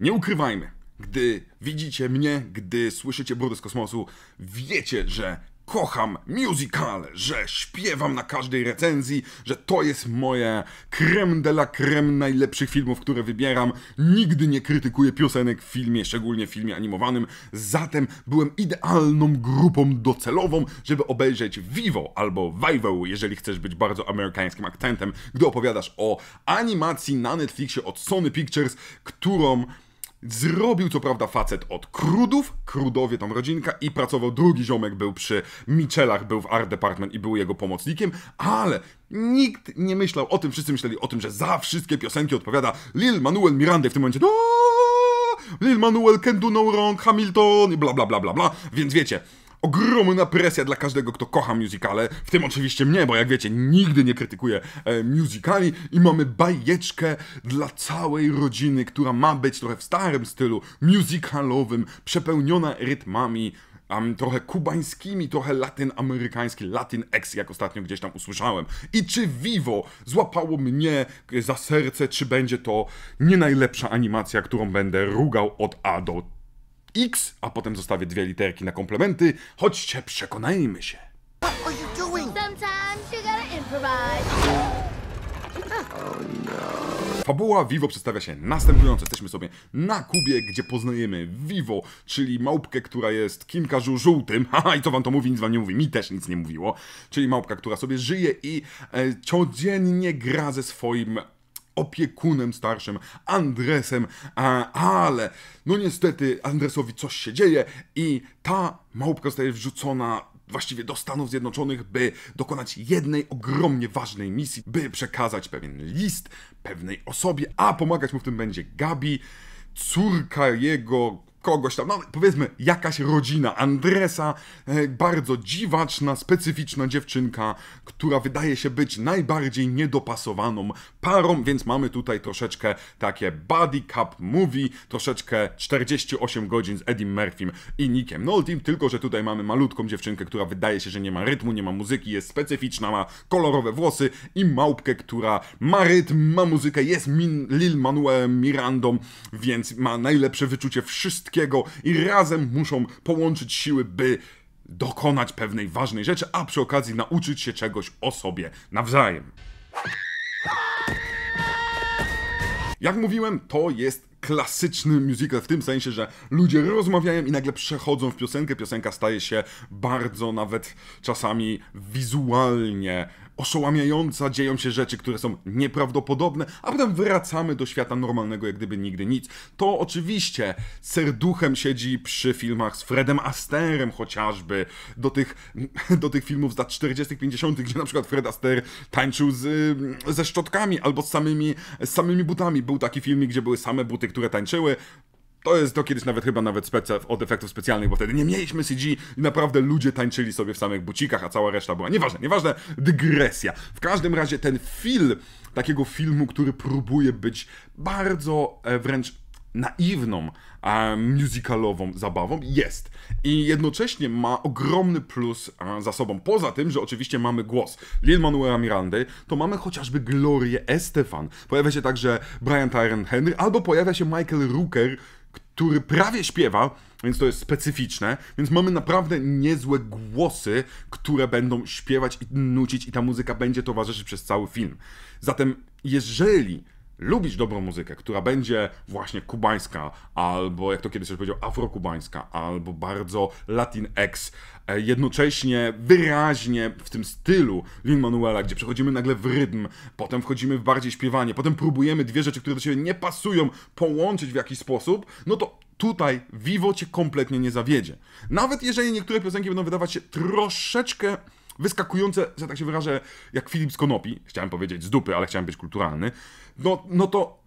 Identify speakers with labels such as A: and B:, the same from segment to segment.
A: Nie ukrywajmy, gdy widzicie mnie, gdy słyszycie brudy z kosmosu, wiecie, że kocham musicale, że śpiewam na każdej recenzji, że to jest moje creme de la creme najlepszych filmów, które wybieram. Nigdy nie krytykuję piosenek w filmie, szczególnie w filmie animowanym. Zatem byłem idealną grupą docelową, żeby obejrzeć Vivo albo Vivo, jeżeli chcesz być bardzo amerykańskim akcentem, gdy opowiadasz o animacji na Netflixie od Sony Pictures, którą Zrobił co prawda facet od Krudów, Krudowie tam rodzinka i pracował drugi ziomek, był przy Michelach, był w Art Department i był jego pomocnikiem, ale nikt nie myślał o tym, wszyscy myśleli o tym, że za wszystkie piosenki odpowiada Lil Manuel Miranda w tym momencie. Lil Manuel can do no wrong, Hamilton i bla bla bla bla bla, więc wiecie, ogromna presja dla każdego, kto kocha musicale, w tym oczywiście mnie, bo jak wiecie, nigdy nie krytykuję e, musicali i mamy bajeczkę dla całej rodziny, która ma być trochę w starym stylu musicalowym, przepełniona rytmami um, trochę kubańskimi, trochę latynamerykańskimi, latinx, jak ostatnio gdzieś tam usłyszałem. I czy Vivo złapało mnie za serce, czy będzie to nie najlepsza animacja, którą będę rugał od A do X, a potem zostawię dwie literki na komplementy. Chodźcie, przekonajmy się. Fabuła Vivo przedstawia się następująco. Jesteśmy sobie na Kubie, gdzie poznajemy Vivo, czyli małpkę, która jest Kim żółtym. Haha, i co wam to mówi, nic wam nie mówi. Mi też nic nie mówiło. Czyli małpka, która sobie żyje i e, codziennie gra ze swoim opiekunem starszym, Andresem, ale no niestety Andresowi coś się dzieje i ta małpka zostaje wrzucona właściwie do Stanów Zjednoczonych, by dokonać jednej ogromnie ważnej misji, by przekazać pewien list pewnej osobie, a pomagać mu w tym będzie Gabi, córka jego kogoś tam, no powiedzmy jakaś rodzina Andresa, e, bardzo dziwaczna, specyficzna dziewczynka, która wydaje się być najbardziej niedopasowaną parą, więc mamy tutaj troszeczkę takie body cup movie, troszeczkę 48 godzin z Eddie Murphym i Nickiem Noltim, tylko że tutaj mamy malutką dziewczynkę, która wydaje się, że nie ma rytmu, nie ma muzyki, jest specyficzna, ma kolorowe włosy i małpkę, która ma rytm, ma muzykę, jest Min Lil Manuel Mirandą, więc ma najlepsze wyczucie wszystkich wszystkiego i razem muszą połączyć siły, by dokonać pewnej ważnej rzeczy, a przy okazji nauczyć się czegoś o sobie nawzajem. Jak mówiłem, to jest klasyczny musical w tym sensie, że ludzie rozmawiają i nagle przechodzą w piosenkę. Piosenka staje się bardzo nawet czasami wizualnie oszołamiająca, dzieją się rzeczy, które są nieprawdopodobne, a potem wracamy do świata normalnego, jak gdyby nigdy nic. To oczywiście serduchem siedzi przy filmach z Fredem Asterem chociażby, do tych, do tych filmów z lat 40 50 gdzie na przykład Fred Astaire tańczył z, ze szczotkami albo z samymi, z samymi butami. Był taki filmik, gdzie były same buty, które tańczyły. To jest to kiedyś nawet chyba nawet speca, od efektów specjalnych, bo wtedy nie mieliśmy CG i naprawdę ludzie tańczyli sobie w samych bucikach, a cała reszta była. Nieważne, nieważne, dygresja. W każdym razie ten film, takiego filmu, który próbuje być bardzo e, wręcz naiwną, e, musicalową zabawą jest. I jednocześnie ma ogromny plus e, za sobą. Poza tym, że oczywiście mamy głos Lin-Manuela to mamy chociażby Glorię Estefan. Pojawia się także Brian Tyron Henry, albo pojawia się Michael Rooker, który prawie śpiewał, więc to jest specyficzne, więc mamy naprawdę niezłe głosy, które będą śpiewać i nucić i ta muzyka będzie towarzyszyć przez cały film. Zatem jeżeli lubisz dobrą muzykę, która będzie właśnie kubańska, albo jak to kiedyś ktoś powiedział, afrokubańska, albo bardzo Latinx, e, jednocześnie wyraźnie w tym stylu Lin-Manuela, gdzie przechodzimy nagle w rytm, potem wchodzimy w bardziej śpiewanie, potem próbujemy dwie rzeczy, które do siebie nie pasują, połączyć w jakiś sposób, no to tutaj Vivo cię kompletnie nie zawiedzie. Nawet jeżeli niektóre piosenki będą wydawać się troszeczkę wyskakujące, że tak się wyrażę, jak Filip z Konopi, chciałem powiedzieć z dupy, ale chciałem być kulturalny, no, no to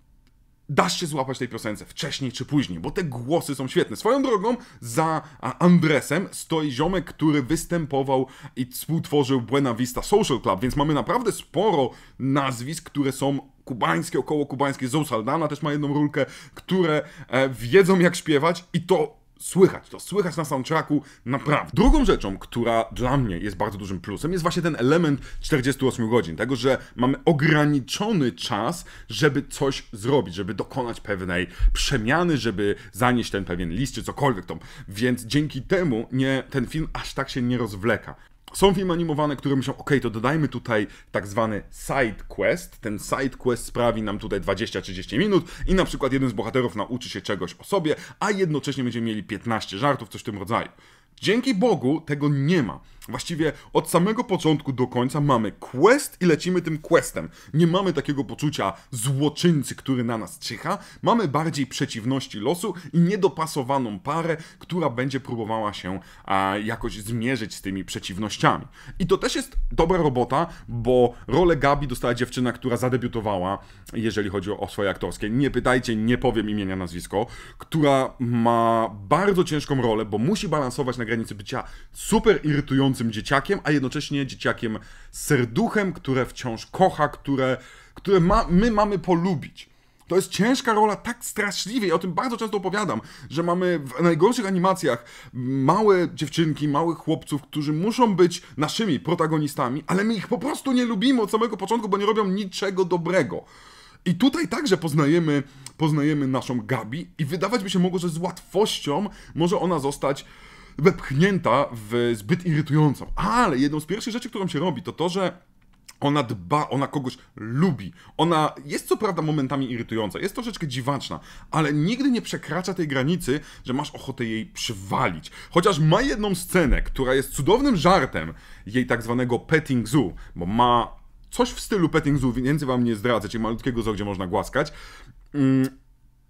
A: dasz się złapać tej piosence wcześniej czy później, bo te głosy są świetne. Swoją drogą za Andresem stoi ziomek, który występował i współtworzył Buena Vista Social Club, więc mamy naprawdę sporo nazwisk, które są kubańskie, około kubańskie. Zosaldana Saldana też ma jedną rulkę, które e, wiedzą jak śpiewać i to słychać to, słychać na soundtracku naprawdę. Drugą rzeczą, która dla mnie jest bardzo dużym plusem, jest właśnie ten element 48 godzin, tego, że mamy ograniczony czas, żeby coś zrobić, żeby dokonać pewnej przemiany, żeby zanieść ten pewien list czy cokolwiek tam. Więc dzięki temu nie, ten film aż tak się nie rozwleka. Są filmy animowane, które myślą, ok, to dodajmy tutaj tak zwany side quest. Ten side quest sprawi nam tutaj 20-30 minut i na przykład jeden z bohaterów nauczy się czegoś o sobie, a jednocześnie będziemy mieli 15 żartów, coś w tym rodzaju. Dzięki Bogu tego nie ma. Właściwie od samego początku do końca mamy quest i lecimy tym questem. Nie mamy takiego poczucia złoczyńcy, który na nas czyha, mamy bardziej przeciwności losu i niedopasowaną parę, która będzie próbowała się a, jakoś zmierzyć z tymi przeciwnościami. I to też jest dobra robota, bo rolę Gabi dostała dziewczyna, która zadebiutowała, jeżeli chodzi o, o swoje aktorskie. Nie pytajcie, nie powiem imienia, nazwisko, która ma bardzo ciężką rolę, bo musi balansować na granicy bycia super irytującym dzieciakiem, a jednocześnie dzieciakiem z serduchem, które wciąż kocha, które, które ma, my mamy polubić. To jest ciężka rola tak straszliwie, ja o tym bardzo często opowiadam, że mamy w najgorszych animacjach małe dziewczynki, małych chłopców, którzy muszą być naszymi protagonistami, ale my ich po prostu nie lubimy od samego początku, bo nie robią niczego dobrego. I tutaj także poznajemy, poznajemy naszą Gabi i wydawać by się mogło, że z łatwością może ona zostać wepchnięta w zbyt irytującą. Ale jedną z pierwszych rzeczy, którą się robi, to to, że ona dba, ona kogoś lubi. Ona jest co prawda momentami irytująca, jest troszeczkę dziwaczna, ale nigdy nie przekracza tej granicy, że masz ochotę jej przywalić. Chociaż ma jedną scenę, która jest cudownym żartem jej tak zwanego petting zoo, bo ma coś w stylu petting zoo, więcej wam nie zdradzę, czyli malutkiego zoo, gdzie można głaskać. Mm,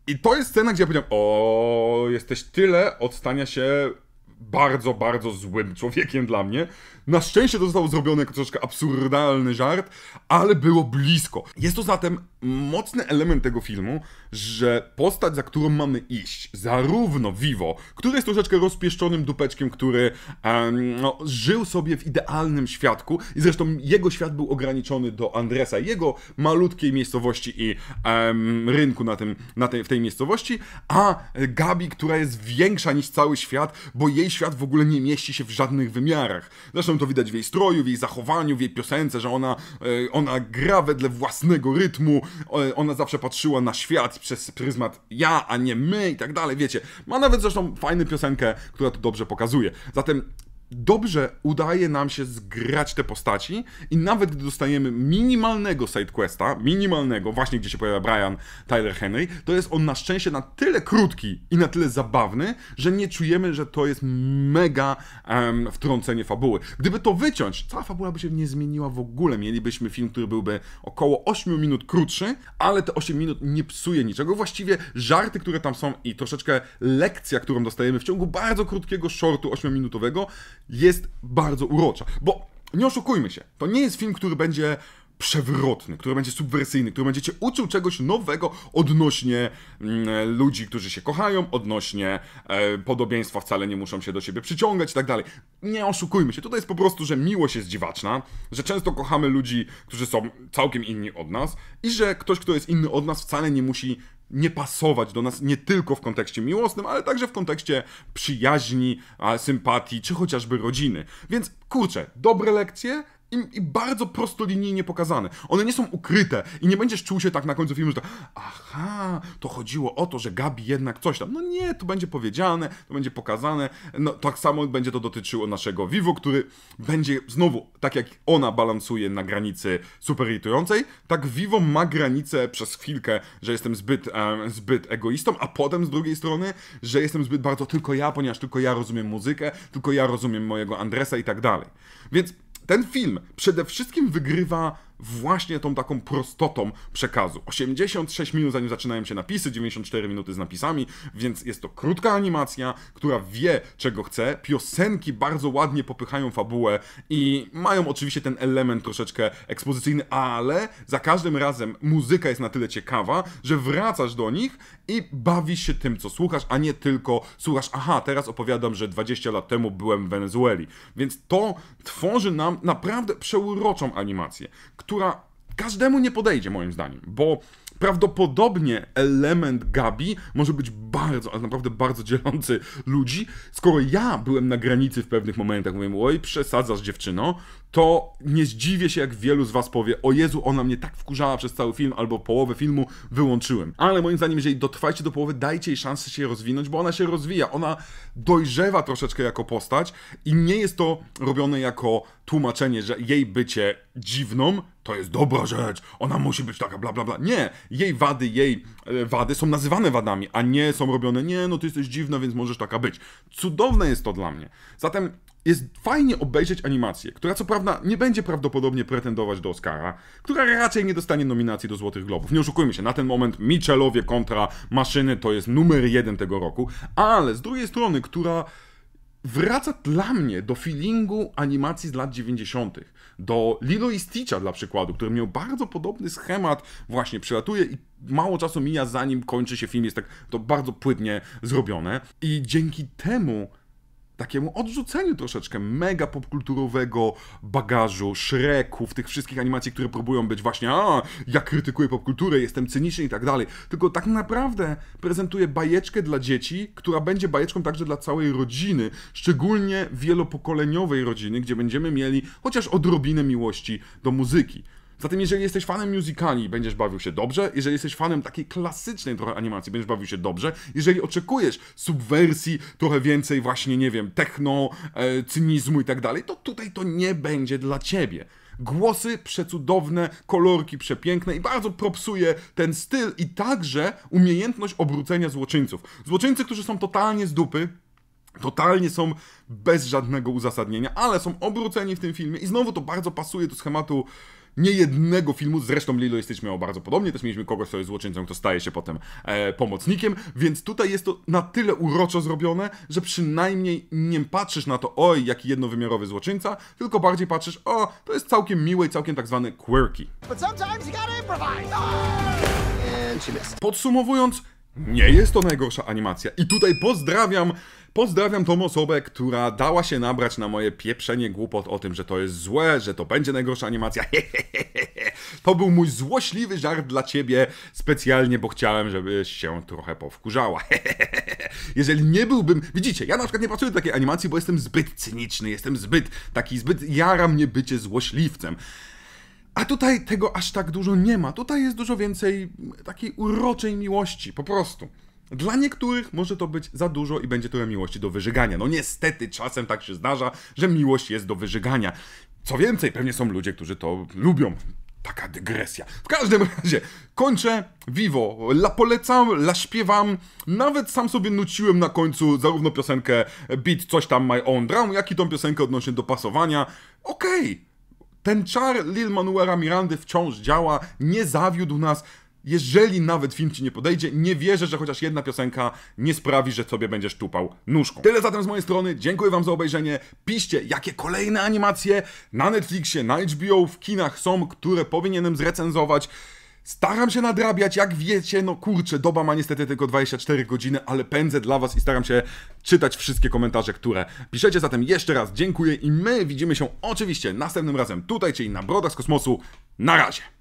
A: I to jest scena, gdzie ja powiedziałem, o, jesteś tyle od stania się bardzo, bardzo złym człowiekiem dla mnie. Na szczęście to zostało zrobione jako troszeczkę absurdalny żart, ale było blisko. Jest to zatem mocny element tego filmu, że postać, za którą mamy iść, zarówno Vivo, który jest troszeczkę rozpieszczonym dupeczkiem, który um, no, żył sobie w idealnym światku i zresztą jego świat był ograniczony do Andresa, jego malutkiej miejscowości i um, rynku na tym, na tej, w tej miejscowości, a Gabi, która jest większa niż cały świat, bo jej jej świat w ogóle nie mieści się w żadnych wymiarach. Zresztą to widać w jej stroju, w jej zachowaniu, w jej piosence, że ona, e, ona gra wedle własnego rytmu, e, ona zawsze patrzyła na świat przez pryzmat ja, a nie my i tak dalej, wiecie. Ma nawet zresztą fajną piosenkę, która to dobrze pokazuje. Zatem dobrze udaje nam się zgrać te postaci i nawet gdy dostajemy minimalnego sidequesta, minimalnego, właśnie gdzie się pojawia Brian Tyler Henry, to jest on na szczęście na tyle krótki i na tyle zabawny, że nie czujemy, że to jest mega um, wtrącenie fabuły. Gdyby to wyciąć, cała fabuła by się nie zmieniła w ogóle. Mielibyśmy film, który byłby około 8 minut krótszy, ale te 8 minut nie psuje niczego. Właściwie żarty, które tam są i troszeczkę lekcja, którą dostajemy w ciągu bardzo krótkiego shortu 8-minutowego jest bardzo urocza. Bo nie oszukujmy się, to nie jest film, który będzie przewrotny, który będzie subwersyjny, który będzie cię uczył czegoś nowego odnośnie mm, e, ludzi, którzy się kochają, odnośnie e, podobieństwa wcale nie muszą się do siebie przyciągać i tak dalej. Nie oszukujmy się, tutaj jest po prostu, że miłość jest dziwaczna, że często kochamy ludzi, którzy są całkiem inni od nas i że ktoś, kto jest inny od nas wcale nie musi nie pasować do nas nie tylko w kontekście miłosnym, ale także w kontekście przyjaźni, sympatii czy chociażby rodziny. Więc kurczę, dobre lekcje, i, i, bardzo linijnie pokazane. One nie są ukryte i nie będziesz czuł się tak na końcu filmu, że to, aha, to chodziło o to, że Gabi jednak coś tam. No nie, to będzie powiedziane, to będzie pokazane. No tak samo będzie to dotyczyło naszego Vivo, który będzie znowu, tak jak ona balansuje na granicy super irytującej, tak Vivo ma granicę przez chwilkę, że jestem zbyt, zbyt egoistą, a potem z drugiej strony, że jestem zbyt bardzo tylko ja, ponieważ tylko ja rozumiem muzykę, tylko ja rozumiem mojego Andresa i tak dalej. Więc ten film przede wszystkim wygrywa właśnie tą taką prostotą przekazu. 86 minut zanim zaczynają się napisy, 94 minuty z napisami, więc jest to krótka animacja, która wie czego chce. Piosenki bardzo ładnie popychają fabułę i mają oczywiście ten element troszeczkę ekspozycyjny, ale za każdym razem muzyka jest na tyle ciekawa, że wracasz do nich i bawisz się tym, co słuchasz, a nie tylko słuchasz, aha, teraz opowiadam, że 20 lat temu byłem w Wenezueli. Więc to tworzy nam naprawdę przeuroczą animację, która każdemu nie podejdzie, moim zdaniem, bo prawdopodobnie element Gabi może być bardzo, ale naprawdę bardzo dzielący ludzi. Skoro ja byłem na granicy w pewnych momentach, mówię, oj, przesadzasz dziewczyno, to nie zdziwię się, jak wielu z was powie, o Jezu, ona mnie tak wkurzała przez cały film, albo połowę filmu wyłączyłem. Ale moim zdaniem, jeżeli dotrwajcie do połowy, dajcie jej szansę się rozwinąć, bo ona się rozwija, ona dojrzewa troszeczkę jako postać i nie jest to robione jako tłumaczenie, że jej bycie dziwną to jest dobra rzecz, ona musi być taka, bla, bla, bla. Nie, jej wady, jej e, wady są nazywane wadami, a nie są robione, nie, no ty jesteś dziwna, więc możesz taka być. Cudowne jest to dla mnie. Zatem jest fajnie obejrzeć animację, która co prawda nie będzie prawdopodobnie pretendować do Oscara, która raczej nie dostanie nominacji do Złotych Globów. Nie oszukujmy się, na ten moment Michelowie kontra Maszyny to jest numer jeden tego roku, ale z drugiej strony, która wraca dla mnie do feelingu animacji z lat 90. Do Lilo i Stitcha dla przykładu, który miał bardzo podobny schemat, właśnie przelatuje i mało czasu mija zanim kończy się film, jest tak to bardzo płynnie zrobione. I dzięki temu takiemu odrzuceniu troszeczkę mega popkulturowego bagażu, szreków, tych wszystkich animacji, które próbują być właśnie a, ja krytykuję popkulturę, jestem cyniczny i tak dalej, tylko tak naprawdę prezentuje bajeczkę dla dzieci, która będzie bajeczką także dla całej rodziny, szczególnie wielopokoleniowej rodziny, gdzie będziemy mieli chociaż odrobinę miłości do muzyki. Zatem jeżeli jesteś fanem musicali, będziesz bawił się dobrze, jeżeli jesteś fanem takiej klasycznej trochę animacji, będziesz bawił się dobrze, jeżeli oczekujesz subwersji, trochę więcej właśnie, nie wiem, techno, e, cynizmu i tak dalej, to tutaj to nie będzie dla ciebie. Głosy przecudowne, kolorki przepiękne i bardzo propsuje ten styl i także umiejętność obrócenia złoczyńców. Złoczyńcy, którzy są totalnie z dupy, totalnie są bez żadnego uzasadnienia, ale są obróceni w tym filmie i znowu to bardzo pasuje do schematu nie jednego filmu, zresztą Lilo i Stitch miało bardzo podobnie, też mieliśmy kogoś, kto jest złoczyńcą, kto staje się potem e, pomocnikiem, więc tutaj jest to na tyle uroczo zrobione, że przynajmniej nie patrzysz na to, oj, jaki jednowymiarowy złoczyńca, tylko bardziej patrzysz, o, to jest całkiem miłe i całkiem tak zwane quirky. Podsumowując, nie jest to najgorsza animacja i tutaj pozdrawiam Pozdrawiam tą osobę, która dała się nabrać na moje pieprzenie głupot o tym, że to jest złe, że to będzie najgorsza animacja. to był mój złośliwy żart dla ciebie specjalnie, bo chciałem, żebyś się trochę powkurzała. Jeżeli nie byłbym... Widzicie, ja na przykład nie pracuję do takiej animacji, bo jestem zbyt cyniczny, jestem zbyt taki, zbyt jara mnie bycie złośliwcem. A tutaj tego aż tak dużo nie ma. Tutaj jest dużo więcej takiej uroczej miłości, po prostu. Dla niektórych może to być za dużo i będzie to miłości do wyżygania. No niestety czasem tak się zdarza, że miłość jest do wyżygania. Co więcej, pewnie są ludzie, którzy to lubią. Taka dygresja. W każdym razie kończę Vivo. La polecam, la śpiewam. Nawet sam sobie nuciłem na końcu zarówno piosenkę Beat coś tam My Own Drum, jak i tą piosenkę odnośnie dopasowania. Okej. Okay. Ten czar Lil Manuela Mirandy wciąż działa, nie zawiódł nas jeżeli nawet film ci nie podejdzie, nie wierzę, że chociaż jedna piosenka nie sprawi, że sobie będziesz tupał nóżką. Tyle zatem z mojej strony, dziękuję wam za obejrzenie. Piszcie, jakie kolejne animacje na Netflixie, na HBO, w kinach są, które powinienem zrecenzować. Staram się nadrabiać, jak wiecie, no kurczę, doba ma niestety tylko 24 godziny, ale pędzę dla was i staram się czytać wszystkie komentarze, które piszecie. Zatem jeszcze raz dziękuję i my widzimy się oczywiście następnym razem tutaj, czyli na Brodach z Kosmosu. Na razie!